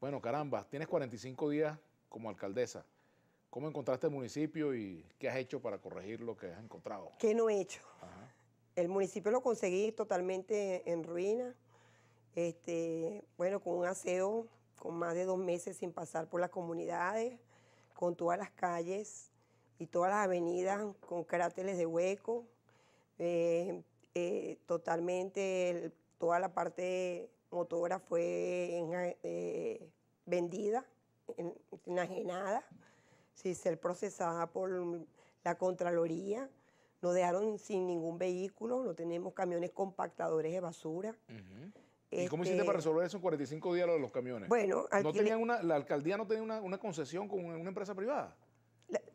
Bueno, caramba, tienes 45 días como alcaldesa. ¿Cómo encontraste el municipio y qué has hecho para corregir lo que has encontrado? ¿Qué no he hecho? El municipio lo conseguí totalmente en ruina. Este, bueno, con un aseo, con más de dos meses sin pasar por las comunidades, con todas las calles y todas las avenidas con cráteres de hueco. Eh, eh, totalmente toda la parte motora fue eh, vendida, enajenada, sin ser procesada por la Contraloría. Nos dejaron sin ningún vehículo, no tenemos camiones compactadores de basura. ¿Y cómo hiciste este para resolver eso en 45 días lo de los camiones? Bueno, la alcaldía no tenía una, concesión con una, empresa privada.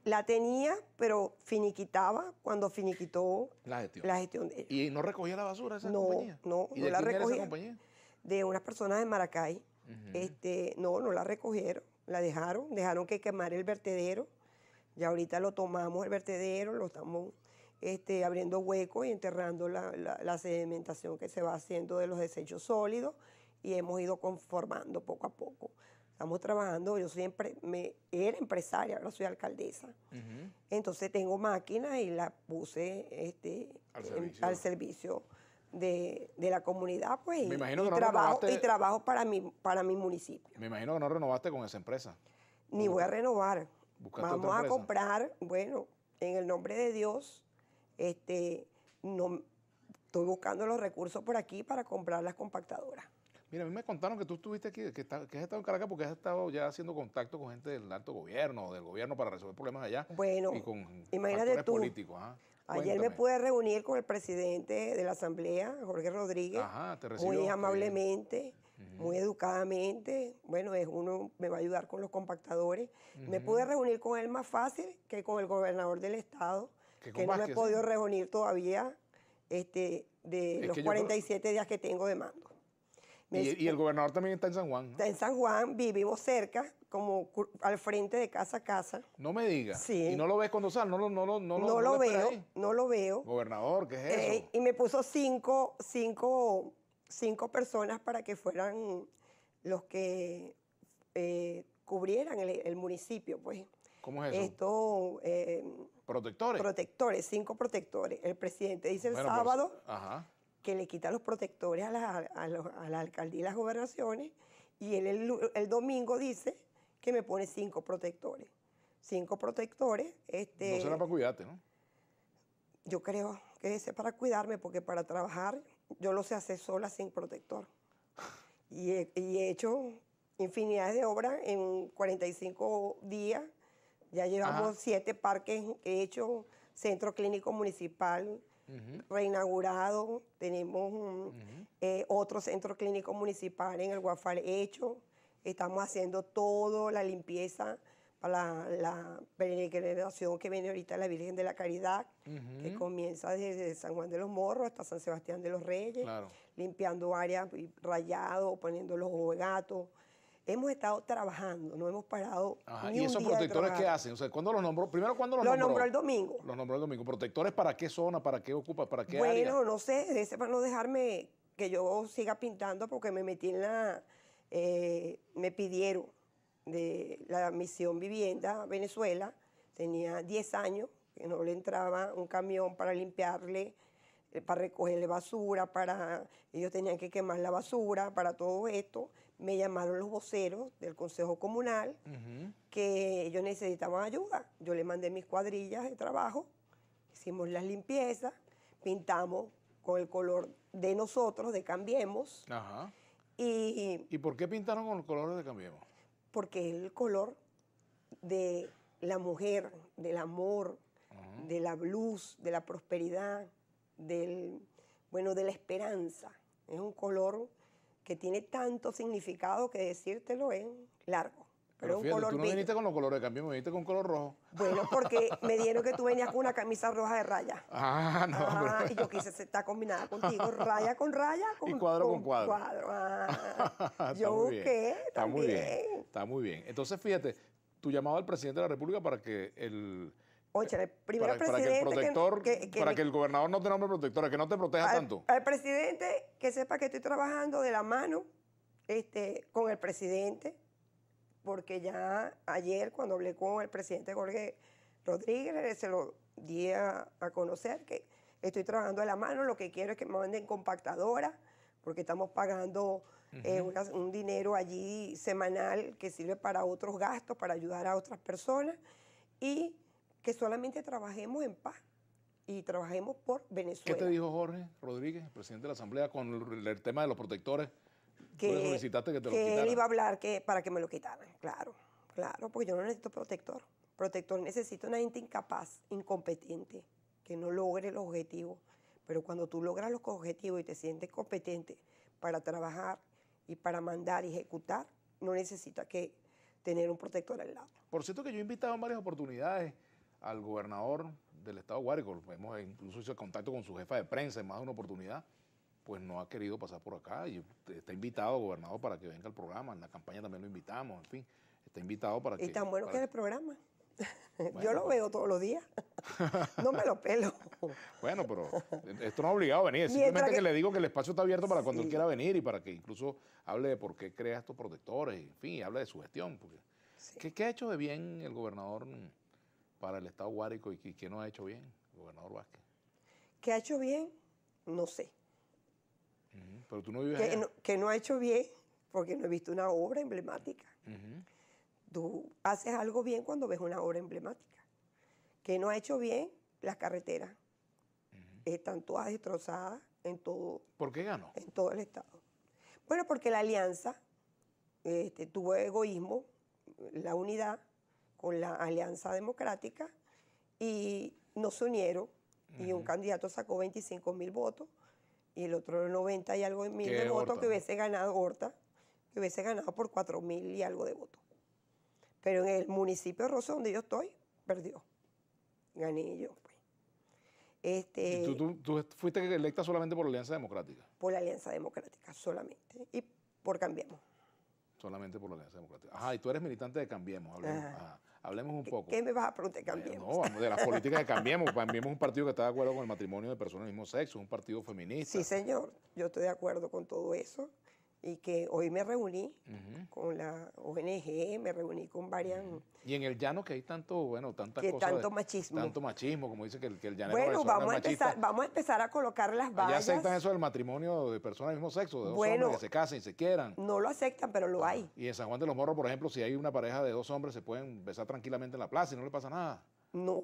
La, tenía, pero finiquitaba cuando finiquitó la gestión, ¿Y no recogía la basura esa no, compañía? No, ¿Y no la recogía. Era compañía? de unas personas de Maracay. este, no, no la recogieron, la dejaron, dejaron que quemara el vertedero. Ya ahorita lo tomamos el vertedero, lo estamos este, abriendo huecos y enterrando la, sedimentación que se va haciendo de los desechos sólidos y hemos ido conformando poco a poco. Estamos trabajando, yo siempre me, era empresaria, ahora soy alcaldesa. Entonces tengo máquinas y las puse este, al servicio de, la comunidad, pues, y, trabajo, y trabajo para mi, para mi municipio. Me imagino que no renovaste con esa empresa. Ni voy a renovar. Vamos a comprar, bueno, en el nombre de Dios, este, no, estoy buscando los recursos por aquí para comprar las compactadoras. Mira, a mí me contaron que tú estuviste aquí, que, has estado en Caracas porque has estado ya haciendo contacto con gente del alto gobierno, del gobierno para resolver problemas allá. Bueno, y con imagínate tú, políticos. Ayer me pude reunir con el presidente de la Asamblea, Jorge Rodríguez, muy amablemente, muy educadamente. Bueno, es uno me va a ayudar con los compactadores. Me pude reunir con él más fácil que con el gobernador del estado, que, no me he ¿eh? podido reunir todavía este, de los 47 días que tengo de mando y, el gobernador también está en San Juan. Está en San Juan, vivo cerca, como al frente de casa a casa. No me digas. Sí. Y no lo ves cuando sal, no lo, no, no, no, no, lo veo, no lo veo. Gobernador, ¿qué es eso? Eh, y me puso cinco, cinco, cinco personas para que fueran los que eh, cubrieran el, municipio, pues. ¿Cómo es eso? Esto. Eh, protectores. Protectores, cinco protectores. El presidente dice el pues, sábado. ajá que le quita los protectores a, la, alcaldía y las gobernaciones, y él el, domingo dice que me pone cinco protectores. Cinco protectores. Este, no será para cuidarte, ¿no? Yo creo que ese es para cuidarme, porque para trabajar yo lo sé hacer sola sin protector. Y he, hecho infinidades de obras en 45 días. Ya llevamos siete parques hechos, he hecho, centro clínico municipal, reinaugurado, tenemos eh, otro centro clínico municipal en el Guafar hecho, estamos haciendo toda la limpieza para la, peregrinación que viene ahorita la Virgen de la Caridad, que comienza desde San Juan de los Morros hasta San Sebastián de los Reyes, limpiando áreas, rayado, poniendo los gatos, hemos estado trabajando, no hemos parado. Ajá, ¿Y esos protectores qué hacen? O sea, ¿cuándo los nombró? Primero, ¿cuándo los nombró? Los nombró el domingo. Los nombró el domingo. ¿Protectores para qué zona, para qué ocupa, para qué bueno, Bueno, no sé, ese para no dejarme que yo siga pintando porque me metí en la... Eh, me pidieron de la misión Vivienda Venezuela, tenía 10 años, que no le entraba un camión para limpiarle, eh, para recogerle basura, para ellos tenían que quemar la basura, para todo esto me llamaron los voceros del Consejo Comunal que ellos necesitaban ayuda. Yo les mandé mis cuadrillas de trabajo, hicimos las limpiezas, pintamos con el color de nosotros, de Cambiemos. Y, ¿Y por qué pintaron con el color de Cambiemos? Porque es el color de la mujer, del amor, de la luz, de la prosperidad, del, bueno, de la esperanza. Es un color que tiene tanto significado que decírtelo es largo. Pero, es un color tú no viniste con los colores, cambié, me viniste con color rojo. Bueno, porque me dieron que tú venías con una camisa roja de raya. Ah, no. Y yo quise estar combinada contigo, raya con raya. Con, y cuadro con, cuadro. Ah, yo busqué. Está muy bien. Está muy bien. Entonces, fíjate, tú llamabas al presidente de la República para que el Oye, eh, primero para, que, el gobernador no te nombre protectora, que no te proteja tanto. Al presidente que sepa que estoy trabajando de la mano este, con el presidente, porque ya ayer cuando hablé con el presidente Jorge Rodríguez, se lo di a, conocer que estoy trabajando de la mano, lo que quiero es que me manden compactadora, porque estamos pagando eh, un dinero allí semanal que sirve para otros gastos, para ayudar a otras personas. Y que solamente trabajemos en paz y trabajemos por Venezuela. ¿Qué te dijo Jorge Rodríguez, presidente de la Asamblea, con el, tema de los protectores? Que, él iba a hablar que, para que me lo quitaran, claro, claro, porque yo no necesito protector. Protector necesita una gente incapaz, incompetente, que no logre los objetivos. Pero cuando tú logras los objetivos y te sientes competente para trabajar y para mandar y ejecutar, no necesitas que tener un protector al lado. Por cierto que yo he invitado en varias oportunidades al gobernador del estado Guárico, hemos eh, incluso hecho contacto con su jefa de prensa en más de una oportunidad, pues no ha querido pasar por acá y está invitado, gobernador, para que venga al programa, en la campaña también lo invitamos, en fin, está invitado para que... Y tan bueno que es el programa. Yo lo veo pues. todos los días. No me lo pelo. bueno, pero esto no ha obligado a venir. Simplemente que... le digo que el espacio está abierto para cuando él quiera venir y para que incluso hable de por qué crea estos protectores, en fin, y hable de su gestión. Porque... ¿Qué, ¿Qué ha hecho de bien el gobernador? para el Estado Guárico y, que qué no ha hecho bien, gobernador Vázquez. ¿Qué ha hecho bien? No sé. Pero tú no vives que, allá. No, no ha hecho bien porque no he visto una obra emblemática. Tú haces algo bien cuando ves una obra emblemática. ¿Qué no ha hecho bien las carreteras. Están todas destrozadas en todo. ¿Por qué ganó? En todo el estado. Bueno, porque la alianza este, tuvo egoísmo, la unidad, con la Alianza Democrática y nos se unieron y un candidato sacó 25 mil votos y el otro 90 y algo mil de votos que hubiese ganado Horta, que hubiese ganado por 4 mil y algo de votos. Pero en el municipio de donde yo estoy, perdió. Gané yo. Pues. Este, tú, fuiste electa solamente por la Alianza Democrática? Por la Alianza Democrática, solamente. Y por Cambiemos solamente por la Alianza Democrática. Ajá, y tú eres militante de Cambiemos, hablemos, un poco. ¿Qué me vas a preguntar de Cambiemos? no, de las políticas de Cambiemos. Cambiemos es un partido que está de acuerdo con el matrimonio de personas del mismo sexo, un partido feminista. Sí, señor, yo estoy de acuerdo con todo eso y que hoy me reuní con la ONG, me reuní con varias... Y en el llano que hay tanto, bueno, tantas que Tanto machismo. Tanto machismo, como dice que el, que el Bueno, vamos a, empezar, a colocar las ah, vallas. ¿Ya aceptan eso del matrimonio de personas del mismo sexo, de dos bueno, hombres que se casen y se quieran? No lo aceptan, pero lo ah, hay. Y en San Juan de los Morros, por ejemplo, si hay una pareja de dos hombres, se pueden besar tranquilamente en la plaza y no le pasa nada. No,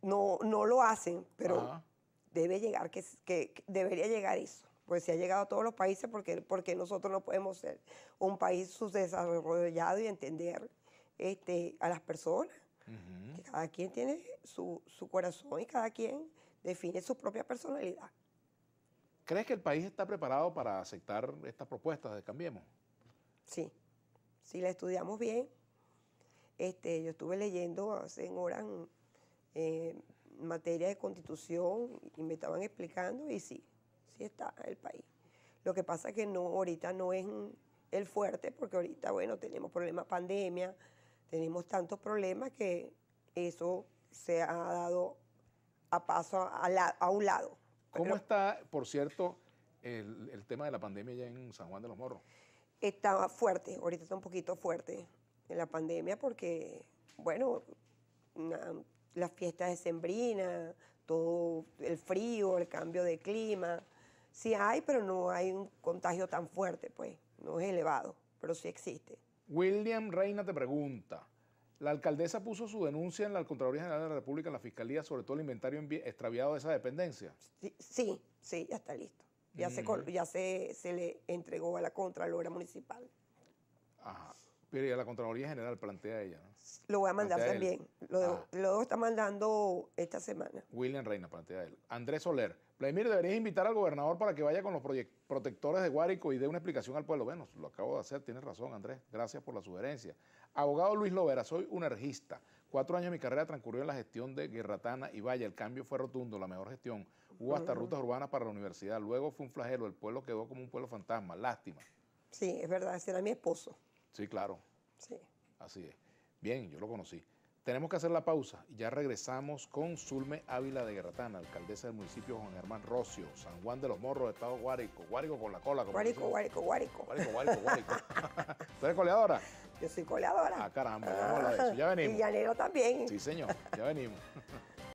no, no lo hacen, pero debe llegar que, que debería llegar eso pues se ha llegado a todos los países porque, porque nosotros no podemos ser un país subdesarrollado y entender este, a las personas. que cada quien tiene su, corazón y cada quien define su propia personalidad. ¿Crees que el país está preparado para aceptar estas propuestas de Cambiemos? Sí, si la estudiamos bien. Este, yo estuve leyendo hace en horas eh, materia de constitución y me estaban explicando y sí, está el país. Lo que pasa es que no, ahorita no es el fuerte, porque ahorita, bueno, tenemos problemas pandemia, tenemos tantos problemas que eso se ha dado a paso a, a un lado. ¿Cómo está, por cierto, el, tema de la pandemia ya en San Juan de los Morros? Está fuerte, ahorita está un poquito fuerte en la pandemia porque, bueno, las fiestas de sembrina, todo el frío, el cambio de clima Sí hay, pero no hay un contagio tan fuerte, pues, no es elevado, pero sí existe. William Reina te pregunta, la alcaldesa puso su denuncia en la Contraloría General de la República, en la Fiscalía, sobre todo el inventario extraviado de esa dependencia. Sí, sí, ya está listo. Ya, se, mm. ya se, se, le entregó a la Contraloría Municipal. Ajá. Pero la Contraloría General plantea ella, ¿no? Lo voy a mandar también. Ah. Lo, está mandando esta semana. William Reina plantea él. Andrés Soler. Vladimir, deberías invitar al gobernador para que vaya con los protectores de Guárico y dé una explicación al pueblo. Bueno, lo acabo de hacer, tienes razón, Andrés. Gracias por la sugerencia. Abogado Luis Lovera, soy un ergista. Cuatro años de mi carrera transcurrió en la gestión de Guerratana y vaya, el cambio fue rotundo, la mejor gestión. Hubo hasta rutas urbanas para la universidad. Luego fue un flagelo, el pueblo quedó como un pueblo fantasma. Lástima. Sí, es verdad, era mi esposo. Sí, claro. Sí. Así es. Bien, yo lo conocí. Tenemos que hacer la pausa y ya regresamos con Zulme Ávila de Guerratán, alcaldesa del municipio Juan Germán Rocio, San Juan de los Morros, Estado Guárico. Guárico con la cola. Como guárico, guárico, guárico, guárico. Guárico, ¿Usted ¿Tú eres coleadora? Yo soy coleadora. Ah, caramba, ya, eso. ya venimos. Y también. Sí, señor, ya venimos.